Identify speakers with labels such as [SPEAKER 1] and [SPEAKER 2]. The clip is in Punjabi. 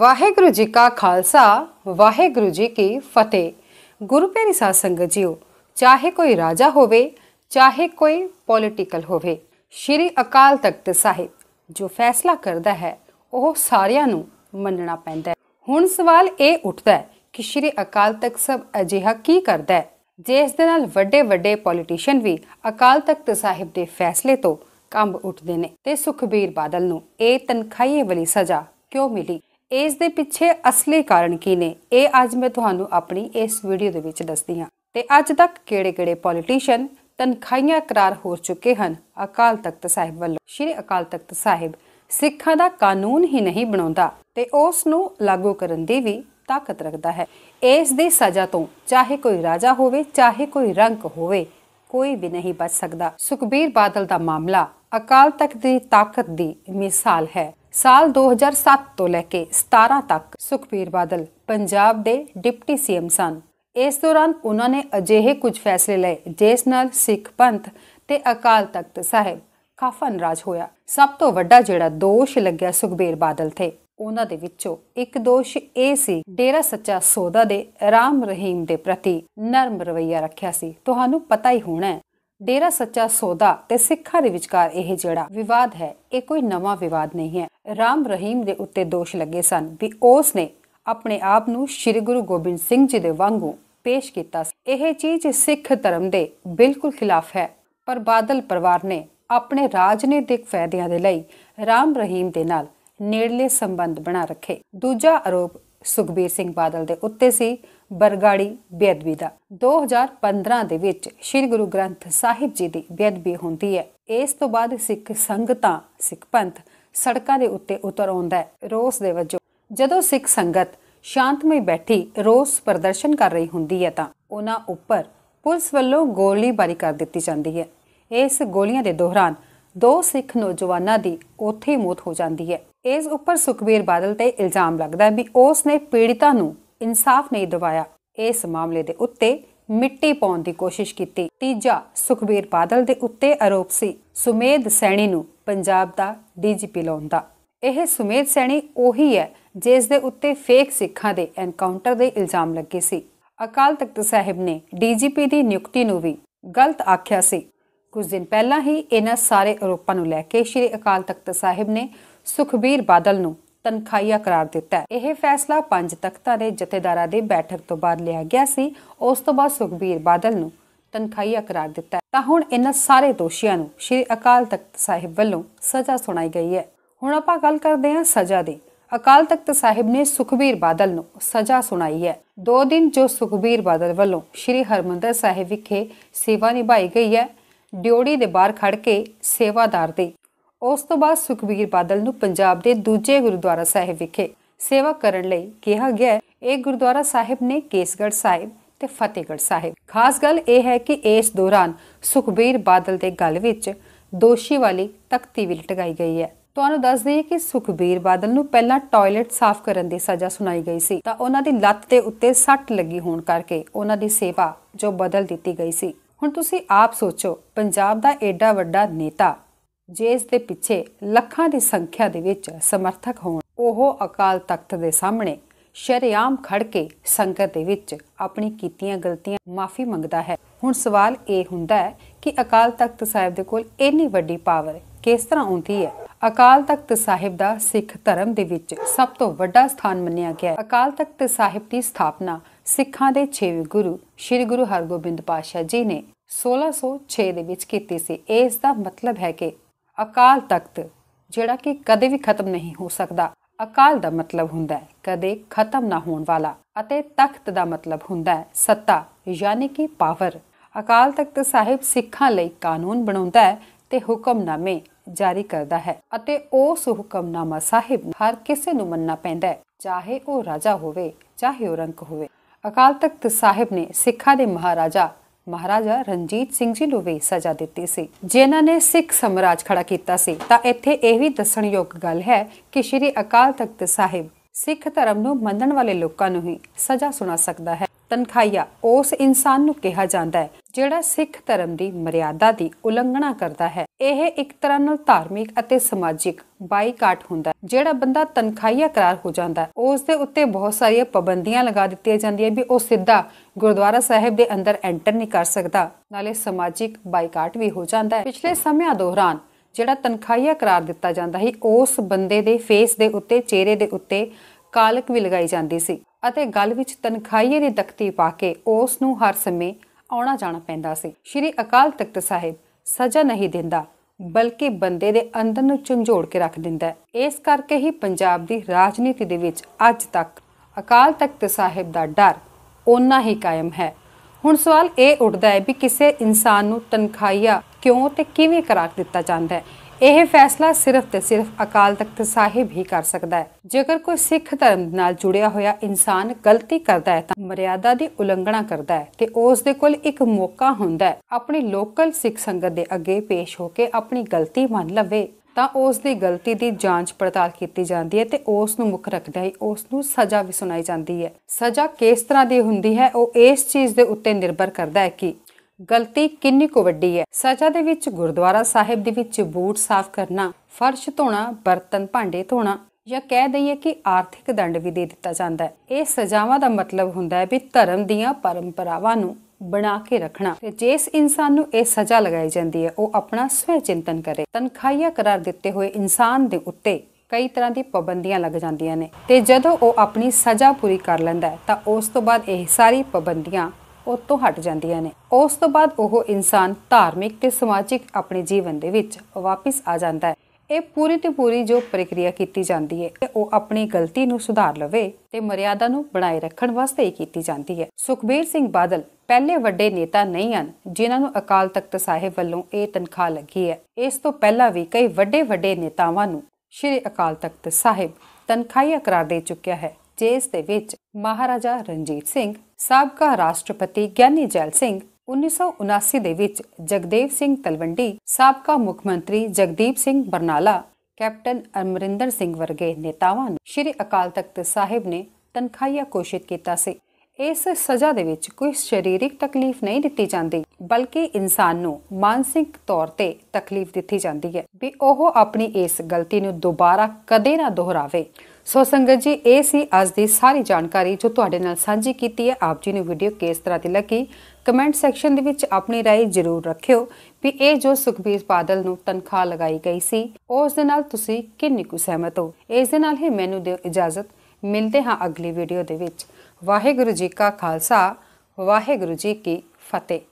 [SPEAKER 1] ਵਾਹਿਗੁਰੂ ਜੀ ਕਾ ਖਾਲਸਾ ਵਾਹਿਗੁਰੂ ਜੀ ਕੀ ਫਤਿਹ ਗੁਰੂ ਪਿਆਰੀ ਸਾਧ ਸੰਗਤ ਜੀਓ ਚਾਹੇ ਕੋਈ ਰਾਜਾ ਹੋਵੇ ਚਾਹੇ ਕੋਈ ਪੋਲਿਟੀਕਲ ਹੋਵੇ ਸ਼੍ਰੀ ਅਕਾਲ ਤਖਤ ਸਾਹਿਬ ਜੋ ਫੈਸਲਾ ਕਰਦਾ ਹੈ ਉਹ ਸਾਰਿਆਂ ਨੂੰ ਮੰਨਣਾ ਪੈਂਦਾ ਹੈ ਹੁਣ ਸਵਾਲ ਇਹ ਉੱਠਦਾ ਹੈ ਕਿ ਸ਼੍ਰੀ ਅਕਾਲ ਤਖਤ ਸਭ ਅਜਿਹਾ ਕੀ ਕਰਦਾ ਹੈ ਜਿਸ ਦੇ ਨਾਲ ਵੱਡੇ ਵੱਡੇ ਪੋਲਿਟਿਸ਼ੀਅਨ ਵੀ ਅਕਾਲ ਤਖਤ ਸਾਹਿਬ ਦੇ ਫੈਸਲੇ ਤੋਂ ਕੰਬ ਉੱਠਦੇ ਨੇ ਤੇ ਸੁਖਬੀਰ ਬਾਦਲ ਨੂੰ ਇਹ ਤਨਖਾਹੀ ਵਾਲੀ ਸਜ਼ਾ ਕਿਉਂ ਮਿਲੀ ਇਸ ਦੇ ਪਿੱਛੇ ਅਸਲੀ ਕਾਰਨ ਕੀ ਨੇ ਇਹ ਅੱਜ ਮੈਂ ਤੁਹਾਨੂੰ ਆਪਣੀ ਇਸ ਵੀਡੀਓ ਦੇ ਵਿੱਚ ਦੱਸਦੀ ਹਾਂ ਤੇ ਅੱਜ ਤੱਕ ਕਿਹੜੇ-ਕਿਹੜੇ ਪੋਲੀਟੀਸ਼ੀਅਨ ਤਨਖਾਹਾਂ ਕਰਾਰ ਹੋ ਚੁੱਕੇ ਹਨ ਅਕਾਲ ਤਖਤ ਸਾਹਿਬ ਵੱਲੋਂ ਸ਼੍ਰੀ ਅਕਾਲ ਤਖਤ ਸਾਹਿਬ ਸਿੱਖਾਂ ਦਾ ਕਾਨੂੰਨ ਹੀ ਨਹੀਂ ਬਣਾਉਂਦਾ ਤੇ ਉਸ ਨੂੰ ਲਾਗੂ ਕਰਨ ਦੀ ਵੀ ਤਾਕਤ ਰੱਖਦਾ ਹੈ ਇਸ ਦੀ ਸਜ਼ਾ ਤੋਂ ਚਾਹੇ ਕੋਈ ਰਾਜਾ ਹੋਵੇ ਚਾਹੇ ਕੋਈ ਰੰਗ ਹੋਵੇ ਕੋਈ ਵੀ ਨਹੀਂ ਬਚ ਸਕਦਾ ਸੁਖਬੀਰ ਬਾਦਲ ਦਾ ਮਾਮਲਾ ਅਕਾਲ ਤਖਤ ਦੀ ਤਾਕਤ ਦੀ ਮਿਸਾਲ ਹੈ ਸਾਲ 2007 ਤੋਂ ਲੈ ਕੇ 17 ਤੱਕ ਸੁਖਬੀਰ ਬਾਦਲ ਪੰਜਾਬ ਦੇ ਡਿਪਟੀ ਸੀਐਮ ਸਨ ਇਸ ਦੌਰਾਨ ਉਹਨਾਂ ਨੇ ਅਜਿਹੇ ਕੁਝ ਫੈਸਲੇ ਲਏ ਜਿਸ ਨਾਲ ਸਿੱਖ ਪੰਥ ਤੇ ਅਕਾਲ ਤਖਤ ਸਾਹਿਬ ਕਾਫਨ ਰਾਜ ਹੋਇਆ ਸਭ ਤੋਂ ਵੱਡਾ ਜਿਹੜਾ ਦੋਸ਼ ਲੱਗਿਆ ਸੁਖਬੀਰ ਬਾਦਲ ਤੇ ਉਹਨਾਂ ਦੇ ਵਿੱਚੋਂ ਇੱਕ ਦੋਸ਼ ਇਹ ਸੀ ਡੇਰਾ ਸੱਚਾ ਸੌਦਾ ਦੇ ਰਾਮ ਰਹੀਮ ਦੇ ਪ੍ਰਤੀ ਨਰਮ ਰਵਈਆ ਰੱਖਿਆ ਸੀ ਤੁਹਾਨੂੰ ਪਤਾ ਹੀ ਹੋਣਾ ਡੇਰਾ ਸੱਚਾ ਸੌਦਾ ਤੇ ਸਿੱਖਾਂ ਦੇ ਵਿਚਕਾਰ ਇਹ ਜਿਹੜਾ ਵਿਵਾਦ ਹੈ ਇਹ ਕੋਈ ਨਵਾਂ ਵਿਵਾਦ ਨਹੀਂ ਹੈ ਰਾਮ ਰਹੀਮ ਦੇ ਉੱਤੇ ਦੋਸ਼ ਲੱਗੇ ਸਨ ਵੀ ਉਸ ਨੇ ਆਪਣੇ ਆਪ ਨੂੰ ਸ੍ਰੀ ਗੁਰੂ ਗੋਬਿੰਦ ਸਿੰਘ ਜੀ ਦੇ ਵਾਂਗੂ ਪੇਸ਼ ਕੀਤਾ ਇਹ ਚੀਜ਼ ਸਿੱਖ ਧਰਮ ਦੇ ਬਿਲਕੁਲ ਖਿਲਾਫ ਹੈ ਪਰ ਬਾਦਲ ਪਰਿਵਾਰ ਨੇ ਆਪਣੇ ਰਾਜਨੀਤਿਕ ਫਾਇਦਿਆਂ ਦੇ ਲਈ ਰਾਮ ਰਹੀਮ ਦੇ ਨਾਲ ਨੇੜਲੇ ਸੰਬੰਧ ਬਣਾ ਰੱਖੇ ਦੂਜਾ ਆਰੋਪ ਸੁਖਬੀਰ ਸਿੰਘ ਬਾਦਲ ਦੇ ਉੱਤੇ ਸੀ ਬਰਗਾੜੀ ਬੇਅਦਬੀ ਦਾ 2015 ਦੇ ਵਿੱਚ ਸ੍ਰੀ ਗੁਰੂ ਗ੍ਰੰਥ ਸਾਹਿਬ ਜੀ ਦੀ ਬੇਅਦਬੀ ਹੁੰਦੀ ਹੈ ਇਸ ਤੋਂ ਬਾਅਦ ਸਿੱਖ ਸੰਗਤਾਂ ਸਿੱਖ ਪੰਥ ਸੜਕਾਂ ਦੇ ਉੱਤੇ ਉਤਰ ਆਉਂਦਾ ਹੈ ਰੋਸ ਦੇ ਵਜੋਂ ਜਦੋਂ ਸਿੱਖ ਸੰਗਤ ਸ਼ਾਂਤਮਈ ਬੈਠੀ ਰੋਸ ਪ੍ਰਦਰਸ਼ਨ ਕਰ ਰਹੀ ਹੁੰਦੀ ਹੈ ਤਾਂ ਉਹਨਾਂ ਉੱਪਰ ਪੁਲਿਸ ਵੱਲੋਂ ਗੋਲੀਬਾਰੀ ਕਰ ਦਿੱਤੀ ਜਾਂਦੀ ਹੈ ਇਸ ਗੋਲੀਆਂ ਦੇ ਦੌਰਾਨ ਦੋ ਸਿੱਖ ਨੌਜਵਾਨਾਂ ਦੀ ਉੱਥੇ ਮੌਤ ਹੋ ਜਾਂਦੀ ਹੈ ਇਸ ਉੱਪਰ ਸੁਖਬੀਰ ਬਾਦਲ ਤੇ ਇਲਜ਼ਾਮ ਲੱਗਦਾ ਹੈ ਵੀ ਉਸ ਨੇ ਪੀੜਿਤਾ ਨੂੰ ਇਨਸਾਫ ਨਹੀਂ ਦਿਵਾਇਆ ਇਸ ਮਾਮਲੇ ਦੇ ਉੱਤੇ ਮਿੱਟੀ ਪਾਉਣ ਦੀ ਕੋਸ਼ਿਸ਼ ਕੀਤੀ ਤੀਜਾ ਸੁਖਬੀਰ ਬਾਦਲ ਦੇ ਉੱਤੇ ਆਰੋਪ ਸੀ ਸੁਮੇਧ ਸੈਣੀ ਨੂੰ ਪੰਜਾਬ ਦਾ ਡੀਜੀਪੀ ਲਾਉਂਦਾ ਇਹ ਸੁਮੇਧ ਸੈਣੀ ਉਹੀ ਹੈ ਜਿਸ ਦੇ ਉੱਤੇ ਫੇਕ ਸਿੱਖਾਂ ਦੇ ਐਨਕਾਊਂਟਰ ਦੇ ਇਲਜ਼ਾਮ ਲੱਗੇ ਸੀ ਅਕਾਲ ਤਖਤ ਸਾਹਿਬ ਨੇ ਡੀਜੀਪੀ ਦੀ ਨਿਯੁਕਤੀ ਨੂੰ ਵੀ ਗਲਤ ਆਖਿਆ ਸੀ ਕੁਝ ਦਿਨ ਪਹਿਲਾਂ ਹੀ ਇਹਨਾਂ ਸਾਰੇ ਆਰੋਪਾਂ ਨੂੰ ਲੈ ਕੇ ਸ਼੍ਰੀ ਅਕਾਲ ਤਖਤ ਸਾਹਿਬ ਨੇ ਸੁਖਬੀਰ ਬਾਦਲ ਨੂੰ ਤਨਖਾਹੀਆ ਕਰਾਰ ਦਿੱਤਾ ਹੈ ਇਹ ਫੈਸਲਾ ਪੰਜ ਤਖਤਾਂ ਦੇ ਜਥੇਦਾਰਾਂ ਦੀ ਬੈਠਕ ਤੋਂ ਬਾਅਦ ਲਿਆ ਗਿਆ ਸੀ ਉਸ ਤੋਂ ਬਾਅਦ ਸੁਖਬੀਰ ਬਾਦਲ ਨੂੰ ਤਨਖਾਹੀਆ ਕਰਾਰ ਦਿੱਤਾ ਤਾਂ ਹੁਣ ਇਹਨਾਂ ਸਾਰੇ ਦੋਸ਼ੀਆਂ ਨੂੰ ਸ਼੍ਰੀ ਅਕਾਲ ਤਖਤ ਸਾਹਿਬ ਵੱਲੋਂ ਸਜ਼ਾ ਸੁਣਾਈ ਗਈ ਹੈ ਹੁਣ ਆਪਾਂ ਗੱਲ ਕਰਦੇ ਹਾਂ ਸਜ਼ਾ ਦੀ ਅਕਾਲ ਤਖਤ ਸਾਹਿਬ ਨੇ ਸੁਖਬੀਰ ਬਾਦਲ ਨੂੰ ਸਜ਼ਾ ਸੁਣਾਈ ਹੈ ਦੋ ਦਿਨ ਜੋ ਸੁਖਬੀਰ ਬਾਦਲ ਵੱਲੋਂ ਸ਼੍ਰੀ ਹਰਮੰਦਰ ਸਾਹਿਬ ਵਿਖੇ ਸੇਵਾ ਨਿਭਾਈ ਗਈ ਹੈ ਡਿਉੜੀ ਦੇ ਬਾਹਰ ਖੜ ਕੇ ਸੇਵਾਦਾਰ ਦੇ ਉਸ ਤੋਂ ਬਾਅਦ ਸੁਖਬੀਰ ਬਾਦਲ ਨੂੰ ਪੰਜਾਬ ਦੇ ਦੂਜੇ ਗੁਰਦੁਆਰਾ ਸਾਹਿਬ ਵਿਖੇ ਸੇਵਾ ਕਰਨ ਲਈ ਕਿਹਾ ਗਿਆ ਇਹ ਗੁਰਦੁਆਰਾ ਸਾਹਿਬ ਨੇ ਕੇਸਗੜ ਸਾਹਿਬ ਤੇ ਫਤਿਹਗੜ ਸਾਹਿਬ ਖਾਸ ਗੱਲ ਇਹ ਹੈ ਕਿ ਇਸ ਦੌਰਾਨ ਸੁਖਬੀਰ ਬਾਦਲ ਦੇ ਗੱਲ ਵਿੱਚ ਦੋਸ਼ੀ ਵਾਲੀ ਤਖਤੀ ਵੀ ਲਟਕਾਈ ਗਈ ਹੈ ਤੁਹਾਨੂੰ ਦੱਸ ਦਈਏ ਕਿ ਸੁਖਬੀਰ ਬਾਦਲ ਨੂੰ ਪਹਿਲਾਂ ਟਾਇਲਟ ਸਾਫ਼ ਕਰਨ ਦੀ ਸਜ਼ਾ ਸੁਣਾਈ ਗਈ ਸੀ ਤਾਂ ਉਹਨਾਂ ਦੀ ਲੱਤ ਦੇ ਉੱਤੇ ਸੱਟ ਲੱਗੀ ਹੋਣ ਕਰਕੇ ਉਹਨਾਂ ਦੀ ਸੇਵਾ ਜੋ ਬਦਲ ਦਿੱਤੀ ਗਈ ਸੀ ਹੁਣ ਤੁਸੀਂ ਆਪ ਸੋਚੋ ਪੰਜਾਬ ਦਾ ਐਡਾ ਵੱਡਾ ਨੇਤਾ ਜੇ ਇਸ ਦੇ ਪਿੱਛੇ ਲੱਖਾਂ ਦੀ ਸੰਖਿਆ ਦੇ ਵਿੱਚ ਸਮਰਥਕ ਹੋਣ ਉਹ ਅਕਾਲ ਤਖਤ ਦੇ ਸਾਹਮਣੇ ਸ਼ਰਿਆਮ ਖੜ ਕੇ ਸੰਗਤ ਦੇ ਵਿੱਚ ਆਪਣੀ ਕੀਤੀਆਂ ਗਲਤੀਆਂ ਮਾਫੀ ਮੰਗਦਾ ਹੈ ਹੁਣ ਸਵਾਲ ਇਹ ਹੁੰਦਾ ਹੈ ਕਿ ਅਕਾਲ ਤਖਤ ਸਾਹਿਬ ਦੇ ਕੋਲ ਇੰਨੀ ਵੱਡੀ ਪਾਵਰ ਕਿਸ ਤਰ੍ਹਾਂ ਆਉਂਦੀ ਹੈ ਅਕਾਲ ਤਖਤ ਸਾਹਿਬ ਦਾ ਸਿੱਖ ਧਰਮ ਦੇ ਵਿੱਚ ਸਭ ਤੋਂ ਵੱਡਾ ਸਥਾਨ ਮੰਨਿਆ ਗਿਆ ਹੈ ਅਕਾਲ ਤਖਤ ਸਾਹਿਬ ਦੀ ਸਥਾਪਨਾ ਸਿੱਖਾਂ ਦੇ 6ਵੇਂ ਗੁਰੂ ਸ੍ਰੀ ਗੁਰੂ ਹਰਗੋਬਿੰਦ ਪਾਸ਼ਾ ਜੀ ਨੇ 1606 ਦੇ ਵਿੱਚ ਕੀਤੀ ਸੀ ਇਸ ਦਾ ਮਤਲਬ ਹੈ ਕਿ ਅਕਾਲ ਤਖਤ ਜਿਹੜਾ ਕਿ ਕਦੇ ਵੀ ਖਤਮ ਨਹੀਂ ਹੋ ਸਕਦਾ ਅਕਾਲ ਦਾ ਮਤਲਬ ਹੁੰਦਾ ਹੈ ਕਦੇ ਖਤਮ ਨਾ ਹੋਣ ਵਾਲਾ ਅਤੇ ਤਖਤ ਦਾ ਮਤਲਬ ਹੁੰਦਾ ਹੈ ਸੱਤਾ ਯਾਨੀ ਕਿ ਪਾਵਰ ਅਕਾਲ ਤਖਤ ਸਾਹਿਬ ਸਿੱਖਾਂ ਲਈ ਕਾਨੂੰਨ ਬਣਾਉਂਦਾ ਹੈ ਤੇ ਹੁਕਮਨਾਮੇ ਜਾਰੀ ਕਰਦਾ ਹੈ ਅਤੇ ਉਸ ਹੁਕਮਨਾਮਾ ਸਾਹਿਬ ਹਰ ਕਿਸੇ ਨੂੰ ਮੰਨਣਾ ਪੈਂਦਾ ਹੈ ਚਾਹੇ ਉਹ ਰਾਜਾ ਹੋਵੇ ਚਾਹੇ ਉਹ ਰੰਕ ਹੋਵੇ ਅਕਾਲ ਤਖਤ ਸਾਹਿਬ ਨੇ ਸਿੱਖਾਂ ਦੇ ਮਹਾਰਾਜਾ ਮਹਾਰਾਜਾ ਰਣਜੀਤ ਸਿੰਘ ਜੀ ਨੂੰ ਵੀ ਸਜ਼ਾ ਦਿੱਤੀ ਸੀ ਜਿਨ੍ਹਾਂ ਨੇ ਸਿੱਖ ਸਮਰਾਜ ਖੜਾ ਕੀਤਾ ਸੀ ਤਾਂ ਇੱਥੇ ਇਹ ਵੀ ਦੱਸਣਯੋਗ ਗੱਲ ਹੈ ਕਿ ਸ਼੍ਰੀ ਅਕਾਲ ਤਖਤ ਸਾਹਿਬ ਸਿੱਖ ਧਰਮ ਨੂੰ ਮੰਨਣ ਵਾਲੇ ਲੋਕਾਂ ਨੂੰ ਹੀ ਸਜ਼ਾ ਸੁਣਾ ਸਕਦਾ ਹੈ ਤਨਖਾਇਆ ਉਸ ਇਨਸਾਨ ਨੂੰ ਕਿਹਾ ਜਾਂਦਾ ਹੈ ਜਿਹੜਾ ਸਿੱਖ ਧਰਮ ਦੀ ਮਰਿਆਦਾ ਦੀ ਉਲੰਘਣਾ ਕਰਦਾ ਹੈ ਇਹ ਇੱਕ ਤਰ੍ਹਾਂ ਨਾਲ ਧਾਰਮਿਕ ਅਤੇ ਸਮਾਜਿਕ ਬਾਈਕਾਟ ਹੁੰਦਾ ਜਿਹੜਾ ਬੰਦਾ ਤਨਖਾਇਆ ਕਰਾਰ ਹੋ ਜਾਂਦਾ ਉਸ ਦੇ ਉੱਤੇ ਬਹੁਤ ਸਾਰੀਆਂ ਪਾਬੰਦੀਆਂ ਲਗਾ ਦਿੱਤੀਆਂ ਜਾਂਦੀਆਂ ਵੀ ਉਹ ਸਿੱਧਾ ਗੁਰਦੁਆਰਾ ਸਾਹਿਬ ਦੇ ਅੰਦਰ ਐਂਟਰ ਨਹੀਂ ਕਰ ਸਕਦਾ ਨਾਲੇ ਸਮਾਜਿਕ ਬਾਈਕਾਟ ਵੀ ਹੋ ਜਾਂਦਾ ਹੈ ਪਿਛਲੇ ਸਮਿਆਂ ਦੌਰਾਨ ਜਿਹੜਾ ਤਨਖਾਇਆ ਕਰਾਰ ਦਿੱਤਾ ਜਾਂਦਾ ਸੀ ਉਸ ਬੰਦੇ ਦੇ ਫੇਸ ਦੇ ਉੱਤੇ ਚਿਹਰੇ ਦੇ ਉੱਤੇ ਕਾਲਕ ਵੀ ਲਗਾਈ ਜਾਂਦੀ ਸੀ ਅਤੇ ਗੱਲ ਵਿੱਚ ਤਨਖਾਈਏ ਦੀ ਤਖਤੀ ਪਾ ਕੇ ਉਸ ਨੂੰ ਹਰ ਸਮੇਂ ਆਉਣਾ ਜਾਣਾ ਪੈਂਦਾ ਸੀ ਸ਼੍ਰੀ ਅਕਾਲ ਤਖਤ ਸਾਹਿਬ ਸਜ਼ਾ ਨਹੀਂ ਦਿੰਦਾ ਬਲਕਿ ਬੰਦੇ ਦੇ ਅੰਦਰ ਨੂੰ ਝੰਜੋੜ ਕੇ ਰੱਖ ਦਿੰਦਾ ਇਸ ਕਰਕੇ ਹੀ ਪੰਜਾਬ ਦੀ ਰਾਜਨੀਤੀ ਦੇ ਵਿੱਚ ਅੱਜ ਤੱਕ ਅਕਾਲ ਤਖਤ ਸਾਹਿਬ ਦਾ ਡਰ ਉਨਾ ਹੀ ਕਾਇਮ ਹੈ ਹੁਣ ਸਵਾਲ ਇਹ ਉੱਠਦਾ ਹੈ ਵੀ ਕਿਸੇ ਇਨਸਾਨ ਨੂੰ ਤਨਖਾਹੀਆ ਕਿਉਂ ਤੇ ਕਿਵੇਂ ਕਰਾਰ ਦਿੱਤਾ ਜਾਂਦਾ ਹੈ ਇਹ ਫੈਸਲਾ ਸਿਰਫ ਤੇ ਸਿਰਫ ਅਕਾਲ ਤਖਤ ਸਾਹਿਬ ਹੀ ਕਰ ਸਕਦਾ ਹੈ ਜੇਕਰ ਕੋਈ ਸਿੱਖ ਧਰਮ ਨਾਲ ਜੁੜਿਆ ਹੋਇਆ ਇਨਸਾਨ ਗਲਤੀ ਕਰਦਾ ਹੈ ਤਾਂ ਮਰਿਆਦਾ ਦੀ ਉਲੰਘਣਾ ਕਰਦਾ ਹੈ ਤੇ ਉਸ ਦੇ ਕੋਲ ਇੱਕ ਮੌਕਾ ਹੁੰਦਾ ਹੈ ਆਪਣੀ ਲੋਕਲ ਸਿੱਖ ਸੰਗਤ ਦੇ ਅੱਗੇ ਪੇਸ਼ ਹੋ ਕੇ ਆਪਣੀ ਗਲਤੀ ਮੰਨ ਲਵੇ ਤਾਂ ਉਸ ਦੀ ਗਲਤੀ ਦੀ ਜਾਂਚ ਪੜਤਾਲ ਕੀਤੀ ਜਾਂਦੀ ਹੈ ਤੇ ਉਸ ਨੂੰ ਮੁੱਖ ਰੱਖਦਾ ਹੈ ਉਸ ਨੂੰ ਸਜ਼ਾ ਵੀ ਸੁਣਾਈ ਜਾਂਦੀ ਹੈ ਸਜ਼ਾ ਕਿਸ ਤਰ੍ਹਾਂ ਦੀ ਹੁੰਦੀ ਹੈ ਉਹ ਇਸ ਚੀਜ਼ ਦੇ ਉੱਤੇ ਨਿਰਭਰ ਕਰਦਾ ਹੈ ਕਿ ਗਲਤੀ ਕਿੰਨੀ ਕੁ ਵੱਡੀ ਹੈ ਸਜ਼ਾ ਦੇ ਵਿੱਚ ਗੁਰਦੁਆਰਾ ਸਾਹਿਬ ਦੇ ਵਿੱਚ ਬੂਟ ਸਾਫ਼ ਕਰਨਾ ਫਰਸ਼ ਧੋਣਾ ਬਰਤਨ ਭਾਂਡੇ ਧੋਣਾ ਜਾਂ ਕਹਿ ਦਈਏ ਕਿ ਆਰਥਿਕ ਦੰਡ ਵੀ ਦੇ ਦਿੱਤਾ ਜਾਂਦਾ ਹੈ ਇਹ ਸਜ਼ਾਵਾਂ ਦਾ ਮਤਲਬ ਹੁੰਦਾ ਹੈ ਵੀ ਧਰਮ ਦੀਆਂ ਪਰੰਪਰਾਵਾਂ ਨੂੰ ਬਣਾ ਕੇ ਰੱਖਣਾ ਤੇ ਜਿਸ ਇਨਸਾਨ ਨੂੰ ਇਹ ਸਜ਼ਾ ਲਗਾਈ ਜਾਂਦੀ ਹੈ ਉਹ ਆਪਣਾ ਸਵੈ ਚਿੰਤਨ ਕਰੇ ਤਨਖਾਹਿਆ ਕਰਾਰ ਦਿੱਤੇ ਹੋਏ ਇਨਸਾਨ ਦੇ ਉੱਤੇ ਕਈ ਤਰ੍ਹਾਂ ਦੀ ਪਾਬੰਦੀਆਂ ਲੱਗ ਜਾਂਦੀਆਂ ਨੇ ਤੇ ਜਦੋਂ ਉਹ ਆਪਣੀ ਸਜ਼ਾ ਪੂਰੀ ਕਰ ਲੈਂਦਾ ਹੈ ਤਾਂ ਉਸ ਤੋਂ ਬਾਅਦ ਇਹ ਸਾਰੀ ਪਾਬੰਦੀਆਂ ਉਹ ਤੋਂ ਹਟ ਜਾਂਦੀਆਂ ਨੇ ਉਸ ਤੋਂ ਬਾਅਦ ਉਹ ਇਨਸਾਨ ਧਾਰਮਿਕ ਤੇ ਸਮਾਜਿਕ ਆਪਣੇ ਜੀਵਨ ਦੇ ਵਿੱਚ ਵਾਪਸ ਆ ਜਾਂਦਾ ਹੈ ਇਹ ਪੂਰੀ ਤੇ ਪੂਰੀ ਜੋ ਪ੍ਰਕਿਰਿਆ ਕੀਤੀ ਜਾਂਦੀ ਹੈ ਉਹ ਆਪਣੀ ਗਲਤੀ ਨੂੰ ਸੁਧਾਰ ਲਵੇ ਤੇ ਮਰਿਆਦਾ ਨੂੰ ਬਣਾਈ ਰੱਖਣ ਵਾਸਤੇ ਹੀ ਕੀਤੀ ਜਾਂਦੀ ਹੈ ਸੁਖਬੀਰ ਸਿੰਘ ਬਾਦਲ ਪਹਿਲੇ ਵੱਡੇ ਨੇਤਾ ਨਹੀਂ ਹਨ ਜਿਨ੍ਹਾਂ ਨੂੰ ਅਕਾਲ ਤਖਤ ਸਾਹਿਬ ਵੱਲੋਂ ਇਹ ਤਨਖਾਹ ਲੱਗੀ ਹੈ ਇਸ ਤੋਂ ਪਹਿਲਾਂ ਵੀ ਕਈ ਵੱਡੇ ਵੱਡੇ ਨੇਤਾਵਾਂ ਨੂੰ ਸ਼੍ਰੀ ਅਕਾਲ ਤਖਤ ਸਾਹਿਬ ਹੀ ਅਕਰਾਰ ਦੇ ਚੁੱਕਿਆ ਹੈ ਜਿਸ ਦੇ ਵਿੱਚ ਮਹਾਰਾਜਾ ਰਣਜੀਤ ਸਿੰਘ ਸਾਬਕਾ ਰਾਸ਼ਟਰਪਤੀ ਗਿਆਨੀ ਜੈਲ ਸਿੰਘ 1979 ਦੇ ਵਿੱਚ ਜਗਦੇਵ ਸਿੰਘ ਤਲਵੰਡੀ ਸਾਬਕਾ ਮੁੱਖ ਮੰਤਰੀ ਜਗਦੀਪ ਸਿੰਘ ਬਰਨਾਲਾ ਕੈਪਟਨ ਅਮਰਿੰਦਰ ਸਿੰਘ ਵਰਗੇ ਨੇਤਾਵਾਂ ਨੂੰ ਸ਼੍ਰੀ ਅਕਾਲ ਤਖਤ ਸਾਹਿਬ ਨੇ ਤਨਖਾਹਿਆ ਕੋਸ਼ਿਸ਼ ਕੀਤਾ ਸੀ ਇਸ ਸਜ਼ਾ ਦੇ ਵਿੱਚ ਕੋਈ ਸਰੀਰਕ ਤਕਲੀਫ ਨਹੀਂ ਦਿੱਤੀ ਜਾਂਦੀ ਬਲਕਿ ਇਨਸਾਨ ਨੂੰ ਮਾਨਸਿਕ ਤੌਰ ਤੇ ਤਕਲੀਫ ਦਿੱਤੀ ਜਾਂਦੀ ਹੈ ਵੀ ਉਹ ਆਪਣੀ ਇਸ ਗਲਤੀ ਨੂੰ ਦੁਬਾਰਾ ਕਦੇ ਨਾ ਦੁਹਰਾਵੇ ਸੋ ਸੰਗਤ ਜੀ ਇਹ ਸੀ ਅੱਜ ਦੀ ਸਾਰੀ ਜਾਣਕਾਰੀ ਜੋ ਤੁਹਾਡੇ ਨਾਲ ਸਾਂਝੀ ਕੀਤੀ ਹੈ ਆਪ ਜੀ ਨੂੰ ਵੀਡੀਓ ਕਿਸ ਤਰ੍ਹਾਂ ਦੀ ਲੱਗੀ ਕਮੈਂਟ ਸੈਕਸ਼ਨ ਦੇ ਵਿੱਚ ਆਪਣੀ رائے ਜ਼ਰੂਰ ਰੱਖਿਓ ਵੀ ਇਹ ਜੋ ਸੁਖਬੀਰ ਬਾਦਲ ਨੂੰ ਤਨਖਾਹ ਲਗਾਈ ਗਈ ਸੀ ਉਸ ਦੇ ਨਾਲ ਤੁਸੀਂ ਕਿੰਨੀ ਕੁ ਸਹਿਮਤ ਹੋ ਇਸ ਦੇ ਨਾਲ ਹੀ ਮੈਨੂੰ ਦਿਓ ਇਜਾਜ਼ਤ ਮਿਲਦੇ ਹਾਂ ਅਗਲੀ ਵੀਡੀਓ ਦੇ ਵਿੱਚ ਵਾਹਿਗੁਰੂ ਜੀ ਕਾ ਖਾਲਸਾ ਵਾਹਿਗੁਰੂ ਜੀ ਕੀ ਫਤਿਹ